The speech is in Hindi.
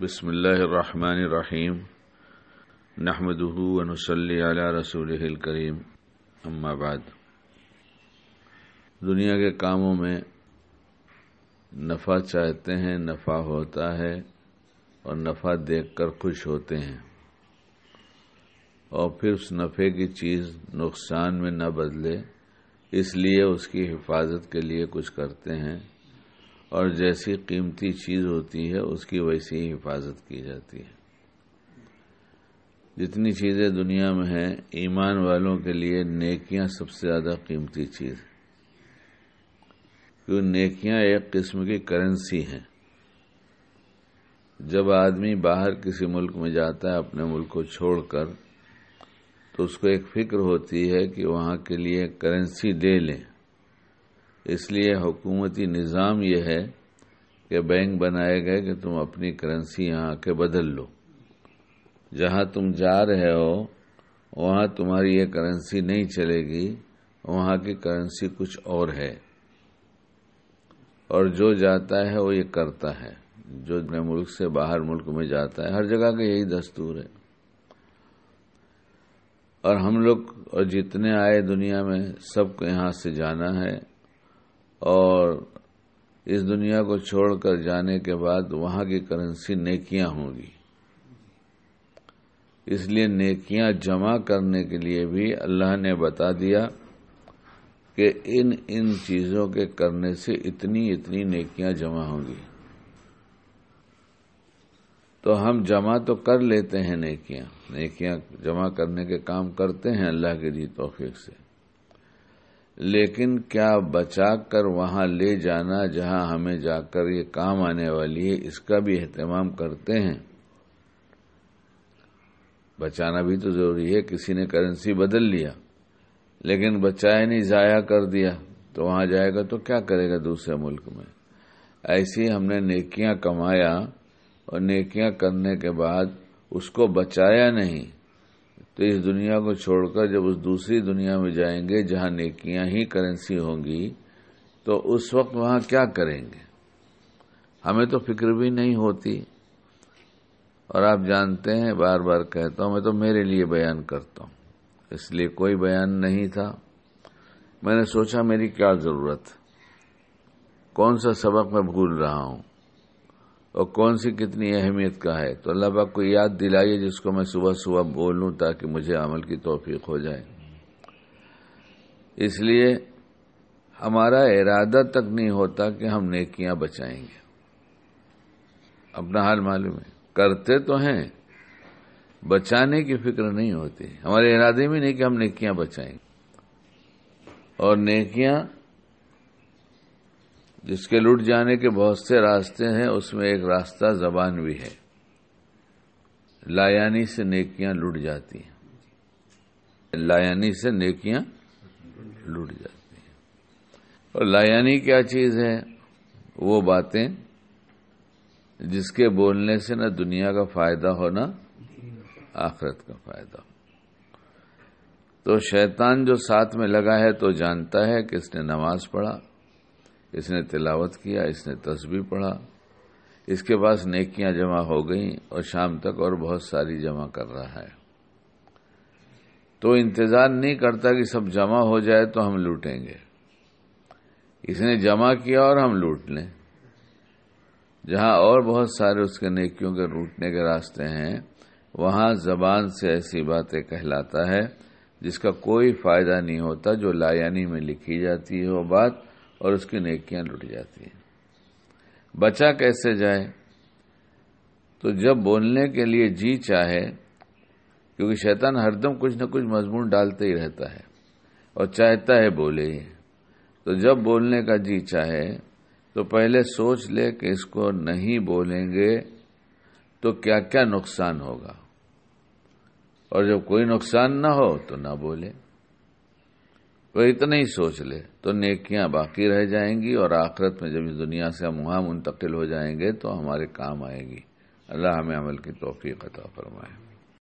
बसमीम नहमदूनसली रसूल करीम अम्माबाद दुनिया के कामों में नफ़ा चाहते हैं नफ़ा होता है और नफ़ा देखकर खुश होते हैं और फिर उस नफ़े की चीज़ नुकसान में न बदले इसलिए उसकी हिफाजत के लिए कुछ करते हैं और जैसी कीमती चीज होती है उसकी वैसी ही हिफाजत की जाती है जितनी चीज़ें दुनिया में हैं ईमान वालों के लिए नेकियां सबसे ज़्यादा कीमती चीज़ है क्यों नेकियां एक किस्म की करेंसी हैं जब आदमी बाहर किसी मुल्क में जाता है अपने मुल्क को छोड़कर तो उसको एक फिक्र होती है कि वहां के लिए करेंसी ले लें इसलिए हुकूमती निज़ाम यह है कि बैंक बनाए गए कि तुम अपनी करेंसी यहाँ आके बदल लो जहाँ तुम जा रहे हो वहाँ तुम्हारी ये करेंसी नहीं चलेगी वहाँ की करेंसी कुछ और है और जो जाता है वो ये करता है जो अपने मुल्क से बाहर मुल्क में जाता है हर जगह का यही दस्तूर है और हम लोग और जितने आए दुनिया में सबको यहाँ से जाना है और इस दुनिया को छोड़कर जाने के बाद वहां की करेंसी नेकियां होंगी इसलिए नेकियां जमा करने के लिए भी अल्लाह ने बता दिया कि इन इन चीज़ों के करने से इतनी इतनी नेकियां जमा होंगी तो हम जमा तो कर लेते हैं नेकियां नेकियां जमा करने के काम करते हैं अल्लाह के दी तोफीक से लेकिन क्या बचा कर वहां ले जाना जहां हमें जाकर ये काम आने वाली है इसका भी एहतमाम करते हैं बचाना भी तो जरूरी है किसी ने करेंसी बदल लिया लेकिन बचाया नहीं ज़ाया कर दिया तो वहां जाएगा तो क्या करेगा दूसरे मुल्क में ऐसी हमने नेकियां कमाया और नेकियां करने के बाद उसको बचाया नहीं तो इस दुनिया को छोड़कर जब उस दूसरी दुनिया में जाएंगे जहां नेकियां ही करेंसी होंगी तो उस वक्त वहां क्या करेंगे हमें तो फिक्र भी नहीं होती और आप जानते हैं बार बार कहता हूं मैं तो मेरे लिए बयान करता हूँ इसलिए कोई बयान नहीं था मैंने सोचा मेरी क्या ज़रूरत कौन सा सबक मैं भूल रहा हूँ और कौन सी कितनी अहमियत का है तो अल्लाह पाक को याद दिलाइए जिसको मैं सुबह सुबह बोलूं ताकि मुझे अमल की तोफीक हो जाए इसलिए हमारा इरादा तक नहीं होता कि हम नेकियां बचाएंगे अपना हाल मालूम है करते तो हैं बचाने की फिक्र नहीं होती हमारे इरादे में नहीं कि हम नेकियां बचाएंगे और नेकियां जिसके लुट जाने के बहुत से रास्ते हैं उसमें एक रास्ता जबान भी है लायानी से नेकियां लुट जाती हैं लायानी से नेकियां लुट जाती हैं और लायानी क्या चीज है वो बातें जिसके बोलने से ना दुनिया का फायदा हो ना आखरत का फायदा हो तो शैतान जो साथ में लगा है तो जानता है कि इसने नमाज पढ़ा इसने तिलावत किया इसने तस्बी पढ़ा इसके पास नेकियां जमा हो गई और शाम तक और बहुत सारी जमा कर रहा है तो इंतजार नहीं करता कि सब जमा हो जाए तो हम लूटेंगे इसने जमा किया और हम लूट लें जहां और बहुत सारे उसके नेकियों के लूटने के रास्ते हैं वहां जबान से ऐसी बातें कहलाता है जिसका कोई फायदा नहीं होता जो लायानी में लिखी जाती है वो बात और उसकी नेकियां लुट जाती हैं बचा कैसे जाए तो जब बोलने के लिए जी चाहे क्योंकि शैतान हरदम कुछ न कुछ मजमून डालते ही रहता है और चाहता है बोले तो जब बोलने का जी चाहे तो पहले सोच ले कि इसको नहीं बोलेंगे तो क्या क्या नुकसान होगा और जब कोई नुकसान ना हो तो ना बोले वह तो इतना ही सोच ले तो नेकियां बाकी रह जाएंगी और आखरत में जब इस दुनिया से हम वहां मुंतकिल हो जाएंगे तो हमारे काम आएगी अल्लाह हमें अमल की तोफ़ी अता फरमाए